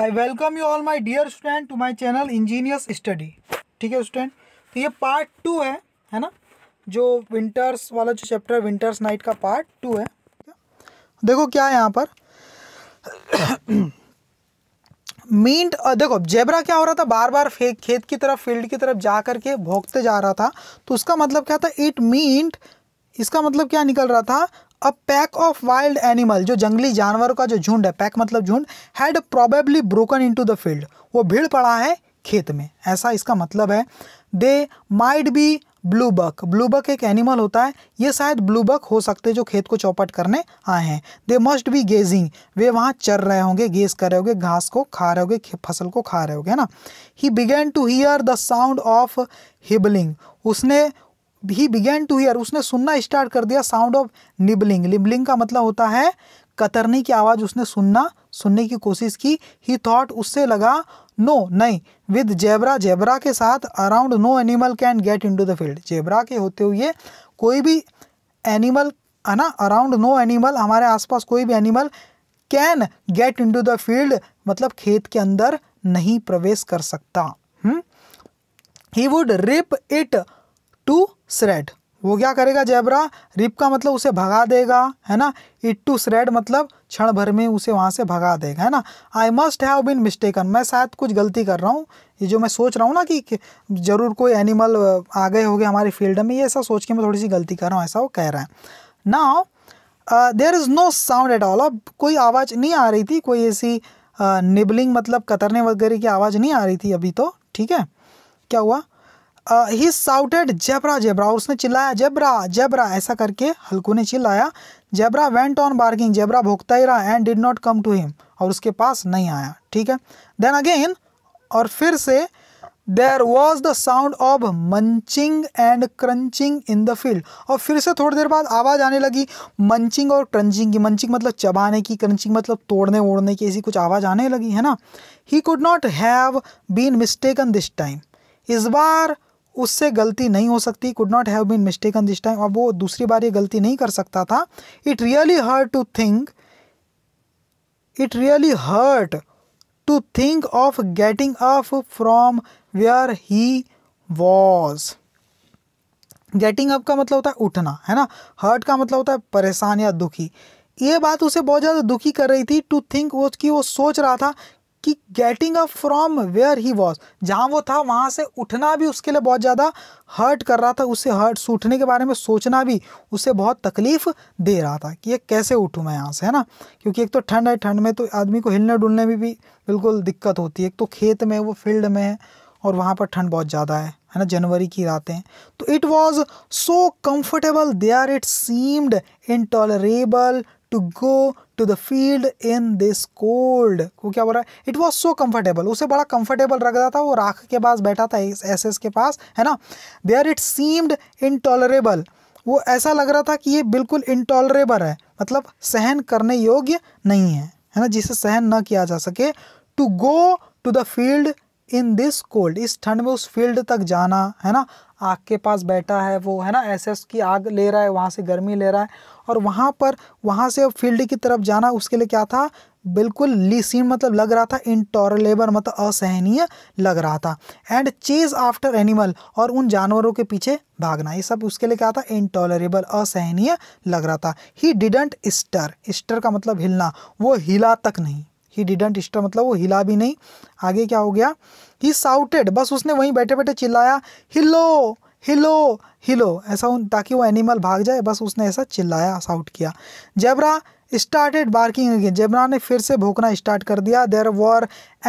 I welcome you all my dear student to my channel engineers study ठीक है student तो ये part two है है ना जो विंटर्स वाला जो चैप्टर है विंटर्स नाइट का पार्ट टू है देखो क्या है यहाँ पर मीट देखो जेबरा क्या हो रहा था बार बार खेत की तरफ फील्ड की तरफ जा करके भोगते जा रहा था तो उसका मतलब क्या था इट मीट इसका मतलब क्या निकल रहा था a pack of wild animal जो जंगली जानवरों का जो झुंड है पैक मतलब झुंड had probably broken into the field वो भीड़ पड़ा है खेत में ऐसा इसका मतलब है they might be blue buck blue buck एक एनिमल होता है ये शायद ब्लू बक हो सकते जो खेत को चौपट करने आए हैं दे मस्ट बी गेजिंग वे वहाँ चर रहे होंगे गेज कर रहे होंगे घास को खा रहे होंगे फसल को खा रहे होंगे ना he began to hear the sound of nibbling उसने ही बिगेन टू हियर उसने सुनना स्टार्ट कर दिया साउंड ऑफ निबलिंग निबलिंग का मतलब होता है कतरनी की आवाज़ उसने सुनना सुनने की कोशिश की ही थॉट उससे लगा नो नहीं विद जेबरा जेबरा के साथ around no animal can get into the field Jabra के होते हुए कोई भी एनिमल है ना अराउंड नो एनिमल हमारे आसपास कोई भी animal can get into the field मतलब खेत के अंदर नहीं प्रवेश कर सकता he would rip it to shreds वो क्या करेगा जैबरा रिप का मतलब उसे भगा देगा है ना इट टू स्रेड मतलब क्षण भर में उसे वहाँ से भगा देगा है ना I must have been mistaken मैं शायद कुछ गलती कर रहा हूँ ये जो मैं सोच रहा हूँ ना कि ज़रूर कोई एनिमल आ गए हो गए हमारे फील्ड में ये ऐसा सोच के मैं थोड़ी सी गलती कर रहा हूँ ऐसा वो कह रहा है ना there is no sound at all अब कोई आवाज़ नहीं आ रही थी कोई ऐसी निबलिंग मतलब कतरने वगैरह की आवाज़ नहीं आ रही थी अभी तो ठीक है क्या हुआ ही साउटेड जेबरा जेबरा उसने चिल्लाया जेबरा जेबरा ऐसा करके हल्कू ने चिल्लाया Jabra went on barking Jabra भोगता ही रहा and did not come to him और उसके पास नहीं आया ठीक है देन अगेन और फिर से there was the sound of munching and crunching in the field और फिर से थोड़ी देर बाद आवाज़ आने लगी मंचिंग और क्रंचिंग की मंचिंग मतलब चबाने की क्रंचिंग मतलब तोड़ने ओढ़ने की ऐसी कुछ आवाज़ आने लगी है ना he could not have been mistaken this time इस बार उससे गलती नहीं हो सकती could not have been mistake on this time अब वो दूसरी बार ये गलती नहीं कर सकता था it really hurt to think it really hurt to think of getting up from where he was getting up का मतलब होता है उठना है ना हर्ट का मतलब होता है परेशान या दुखी ये बात उसे बहुत ज़्यादा दुखी कर रही थी टू थिंक वो कि वो सोच रहा था कि getting up from where he was जहाँ वो था वहाँ से उठना भी उसके लिए बहुत ज़्यादा हर्ट कर रहा था उसे हर्ट उठने के बारे में सोचना भी उसे बहुत तकलीफ़ दे रहा था कि ये कैसे उठूँ मैं यहाँ से है ना क्योंकि एक तो ठंड है ठंड में तो आदमी को हिलने डुलने में भी बिल्कुल दिक्कत होती है एक तो खेत में वो फील्ड में है और वहाँ पर ठंड बहुत ज़्यादा है है ना जनवरी की रातें तो it was so comfortable there it seemed tolerable to go to the field in this cold वो क्या बोल रहा है इट वॉज सो कम्फर्टेबल उसे बड़ा कम्फर्टेबल रख रहा था वो राख के पास बैठा था एस एस के पास है ना they are it seemed intolerable वो ऐसा लग रहा था कि ये बिल्कुल इनटॉलरेबल है मतलब सहन करने योग्य नहीं है है ना जिसे सहन न किया जा सके to go to the field in this cold इस ठंड में उस फील्ड तक जाना है ना आग के पास बैठा है वो है ना ऐसे उसकी आग ले रहा है वहाँ से गर्मी ले रहा है और वहाँ पर वहाँ से फील्ड की तरफ जाना उसके लिए क्या था बिल्कुल लीसीन मतलब लग रहा था इंटॉरेबल मतलब असहनीय लग रहा था एंड चेज आफ्टर एनिमल और उन जानवरों के पीछे भागना ये सब उसके लिए क्या था इनटॉलरेबल असहनीय लग रहा था ही डिडेंट स्टर स्टर का मतलब हिलना वो हिला तक नहीं ही डिडेंट स्टर मतलब वो हिला भी नहीं आगे क्या हो गया ही साउटेड बस उसने वहीं बैठे बैठे चिल्लाया हिलो हिलो हिलो ऐसा उन ताकि वो एनिमल भाग जाए बस उसने ऐसा चिल्लाया साउट किया Jabra started barking again Jabra ने फिर से भोंकना स्टार्ट कर दिया there were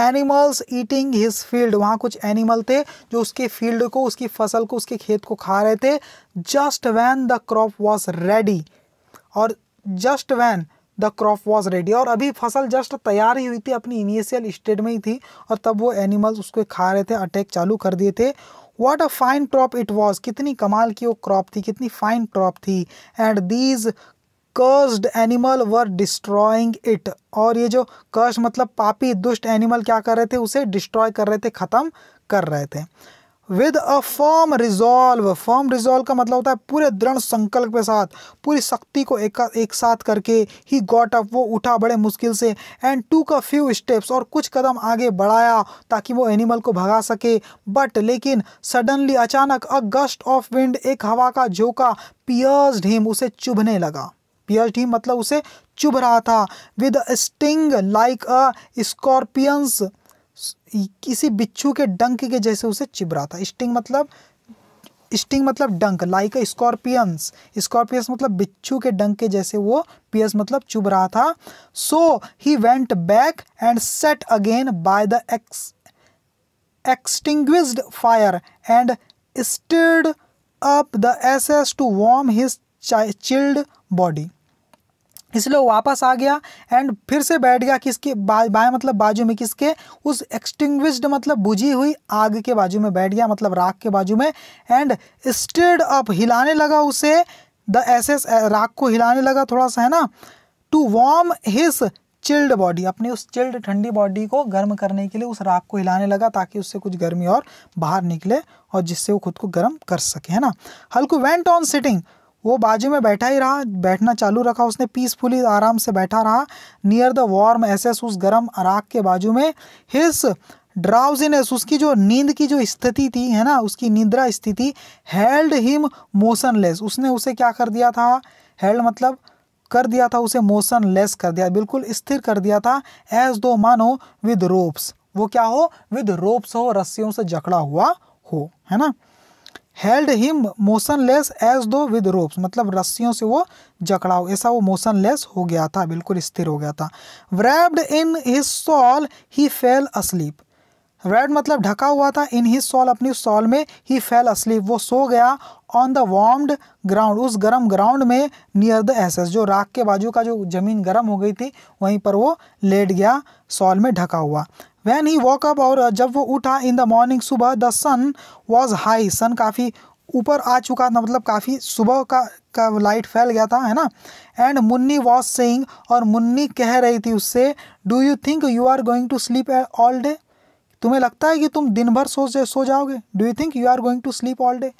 animals eating his field वहाँ कुछ एनिमल थे जो उसके फील्ड को उसकी फसल को उसके खेत को खा रहे थे just when the crop was ready और just when the crop was ready और अभी फसल जस्ट तैयार ही हुई थी अपनी इनिशियल स्टेट में ही थी और तब वो एनिमल्स उसको खा रहे थे अटैक चालू कर दिए थे what a fine crop it was कितनी कमाल की वो क्रॉप थी कितनी फाइन क्रॉप थी and these cursed animal were destroying it और ये जो कर्स मतलब पापी दुष्ट एनिमल क्या कर रहे थे उसे डिस्ट्रॉय कर रहे थे ख़त्म कर रहे थे with a firm resolve firm resolve का मतलब होता है पूरे दृढ़ संकल्प के साथ पूरी शक्ति को एक, एक साथ करके ही गॉट अप वो उठा बड़े मुश्किल से एंड टू का फ्यू स्टेप्स और कुछ कदम आगे बढ़ाया ताकि वो एनिमल को भगा सके बट लेकिन सडनली अचानक अ गस्ट ऑफ विंड एक हवा का झोंका पियर्स ढीम उसे चुभने लगा पियर्स ढीम मतलब उसे चुभ रहा था with sting like a scorpions किसी बिच्छू के डंक के जैसे उसे चिब रहा था स्टिंग मतलब स्टिंग मतलब डंक लाइक स्कॉर्पियंस स्कॉर्पियंस मतलब बिच्छू के डंक के जैसे वो पियस मतलब चुभ रहा था so he went back and sat again by the ex extinct fire and stirred up the ashes to warm his chilled body इसलिए वो वापस आ गया एंड फिर से बैठ गया किसके बा, बाएं मतलब बाजू में किसके उस एक्सटिंग्विश्ड मतलब बुझी हुई आग के बाजू में बैठ गया मतलब राख के बाजू में एंड स्टेड अप हिलाने लगा उसे द ऐसे राख को हिलाने लगा थोड़ा सा है ना to warm his chilled body अपने उस चिल्ड ठंडी बॉडी को गर्म करने के लिए उस राख को हिलाने लगा ताकि उससे कुछ गर्मी और बाहर निकले और जिससे वो खुद को गर्म कर सके है ना हल्कू वेंट ऑन सिटिंग वो बाजू में बैठा ही रहा बैठना चालू रखा उसने पीसफुली आराम से बैठा रहा नियर द वार्म एसेस उस गर्म अराक के बाजू में हिस ड्राउजीनेस उसकी जो नींद की जो स्थिति थी है ना उसकी निद्रा स्थिति हेल्ड हिम मोशनलेस उसने उसे क्या कर दिया था हेल्ड मतलब कर दिया था उसे मोशनलेस कर दिया बिल्कुल स्थिर कर दिया था एज दो मानो विद रोप्स वो क्या हो विद रोप्स हो रस्सियों से जकड़ा हुआ हो है ना held him motionless as though with ropes मतलब रस्सियों से वो जकड़ाओ ऐसा वो मोशनलेस हो गया था बिल्कुल स्थिर हो गया था wrapped in his shawl he fell asleep रेड मतलब ढका हुआ था इन हिज सॉल अपनी सॉल में ही फेल असलीप वो सो गया ऑन द वार्म्ड ग्राउंड उस गर्म ग्राउंड में नियर द एसेस जो राख के बाजू का जो ज़मीन गर्म हो गई थी वहीं पर वो लेट गया सॉल में ढका हुआ वैन ही वॉक अप और जब वो उठा इन द मॉर्निंग सुबह the sun was high sun काफ़ी ऊपर आ चुका था मतलब काफ़ी सुबह का का लाइट फैल गया था है ना एंड मुन्नी वॉज सेइंग और मुन्नी कह रही थी उससे do you think you are going to sleep all day तुम्हें लगता है कि तुम दिन भर सो सो जाओगे do you think you are going to sleep all day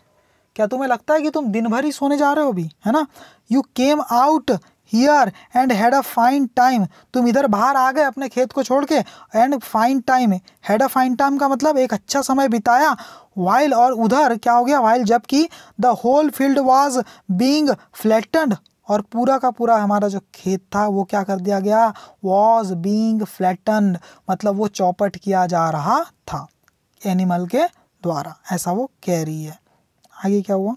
क्या तुम्हें लगता है कि तुम दिन भर ही सोने जा रहे हो अभी है ना you came out here and had a fine time तुम इधर बाहर आ गए अपने खेत को छोड़ के and fine time had a fine time का मतलब एक अच्छा समय बिताया वाइल और उधर क्या हो गया वाइल जबकि the whole field was being flattened और पूरा का पूरा हमारा जो खेत था वो क्या कर दिया गया वॉज बींग फ्लैटन मतलब वो चौपट किया जा रहा था एनिमल के द्वारा ऐसा वो कह रही है आगे क्या हुआ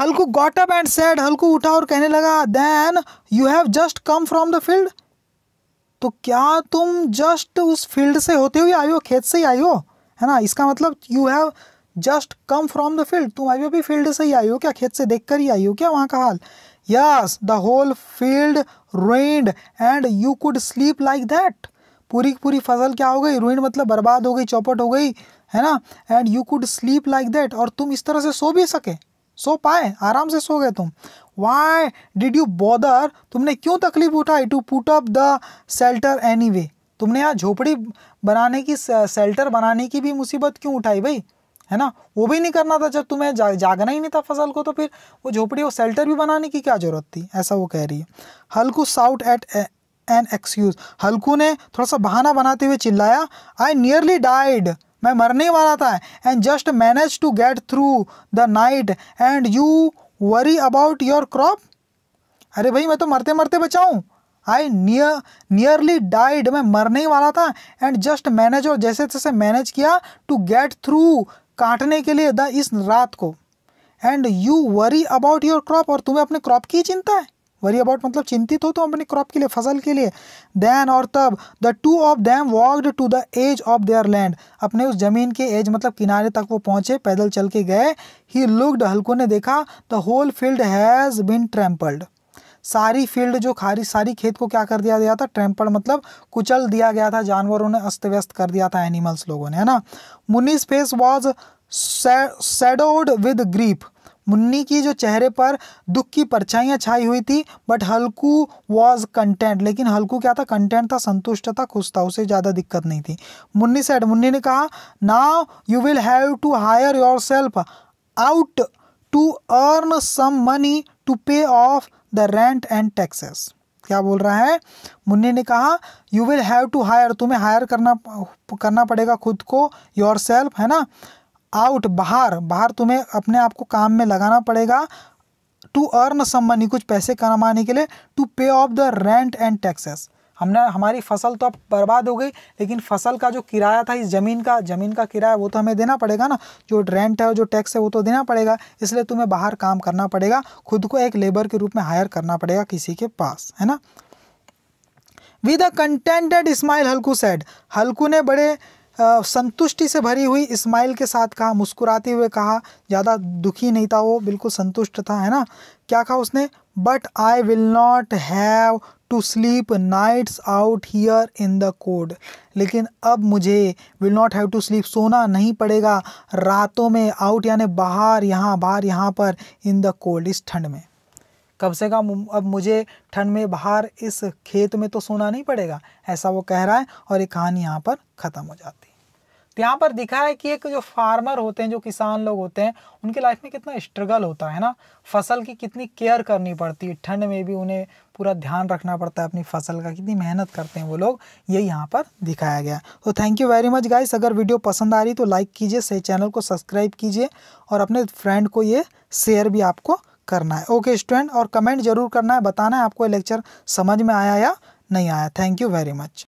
Halku got up and said Halku उठा और कहने लगा then you have just come from the field तो क्या तुम जस्ट उस फील्ड से होते हुए आयो हो खेत से ही आई हो है ना इसका मतलब you have just come from the field तुम अभी भी फील्ड से ही आई हो क्या खेत से देख कर ही आई हो क्या वहाँ का हाल yes the whole field ruined and you could sleep like that पूरी की पूरी फसल क्या हो गई रूइन मतलब बर्बाद हो गई चौपट हो गई है ना and you could sleep like that और तुम इस तरह से सो भी सके सो पाए आराम से सो गए तुम वाई डिड यू बॉदर तुमने क्यों तकलीफ उठाई to put up the shelter anyway तुमने यहाँ झोपड़ी बनाने की सेल्टर बनाने की भी मुसीबत क्यों उठाई भाई है ना वो भी नहीं करना था जब तुम्हें जा, जागना ही नहीं था फसल को तो फिर वो झोपड़ी और सेल्टर भी बनाने की क्या जरूरत थी ऐसा वो कह रही है Halku shout at an excuse Halku ने थोड़ा सा बहाना बनाते हुए चिल्लाया आई नियरली डाइड मैं मरने वाला था and just manage to get through the night and you worry about your crop अरे भाई मैं तो मरते मरते बचाऊँ आई नियर नियरली डाइड मैं मरने ही वाला था एंड जस्ट मैनेज और जैसे तैसे मैनेज किया टू गेट थ्रू काटने के लिए द इस रात को and you worry about your crop और तुम्हें अपने क्रॉप की चिंता है वरी अबाउट मतलब चिंतित हो तो अपने क्रॉप के लिए फसल के लिए दैन और तब the two of them walked to the edge of their land अपने उस ज़मीन के एज मतलब किनारे तक वो पहुँचे पैदल चल के गए ही लुकड हल्कों ने देखा the whole field has been trampled सारी फील्ड जो खारी सारी खेत को क्या कर दिया गया था ट्रैम्पल मतलब कुचल दिया गया था जानवरों ने अस्त व्यस्त कर दिया था एनिमल्स लोगों ने है ना Munni's face was shadowed with grief Munni की जो चेहरे पर दुख की परछाइयाँ छाई हुई थी बट हल्कू वॉज कंटेंट लेकिन हल्कू क्या था कंटेंट था संतुष्ट था खुश था उसे ज़्यादा दिक्कत नहीं थी मुन्नी सेड मुन्नी ने कहा now you will have to hire yourself out to earn some money to pay off the rent and taxes क्या बोल रहा है मुन्नी ने कहा you will have to hire तुम्हें हायर करना करना पड़ेगा खुद को योर सेल्फ है ना आउट बाहर बाहर तुम्हें अपने आप को काम में लगाना पड़ेगा टू अर्न सम मनी कुछ पैसे कमाने के लिए to pay off the rent and taxes हमने हमारी फसल तो अब बर्बाद हो गई लेकिन फसल का जो किराया था इस ज़मीन का ज़मीन का किराया वो तो हमें देना पड़ेगा ना जो रेंट है जो टैक्स है वो तो देना पड़ेगा इसलिए तुम्हें बाहर काम करना पड़ेगा खुद को एक लेबर के रूप में हायर करना पड़ेगा किसी के पास है ना with a contented smile Halku said Halku ने बड़े संतुष्टि से भरी हुई स्माइल के साथ कहा मुस्कुराते हुए कहा ज़्यादा दुखी नहीं था वो बिल्कुल संतुष्ट था है ना क्या कहा उसने but I will not have to sleep nights out here in the cold लेकिन अब मुझे will not have to sleep सोना नहीं पड़ेगा रातों में आउट यानी बाहर यहाँ बाहर यहाँ पर इन द कोल्ड इस ठंड में कम से कम अब मुझे ठंड में बाहर इस खेत में तो सोना नहीं पड़ेगा ऐसा वो कह रहा है और ये कहानी यहाँ पर ख़त्म हो जाती है तो यहाँ पर दिखा है कि एक जो फार्मर होते हैं जो किसान लोग होते हैं उनके लाइफ में कितना स्ट्रगल होता है ना फसल की कितनी केयर करनी पड़ती है ठंड में भी उन्हें पूरा ध्यान रखना पड़ता है अपनी फसल का कितनी मेहनत करते हैं वो लोग ये यहाँ पर दिखाया गया तो thank you very much guys अगर वीडियो पसंद आ रही तो लाइक कीजिए सही चैनल को सब्सक्राइब कीजिए और अपने फ्रेंड को ये शेयर भी आपको करना है ओके स्टूडेंट और कमेंट जरूर करना है बताना है आपको लेक्चर समझ में आया या नहीं आया थैंक यू वेरी मच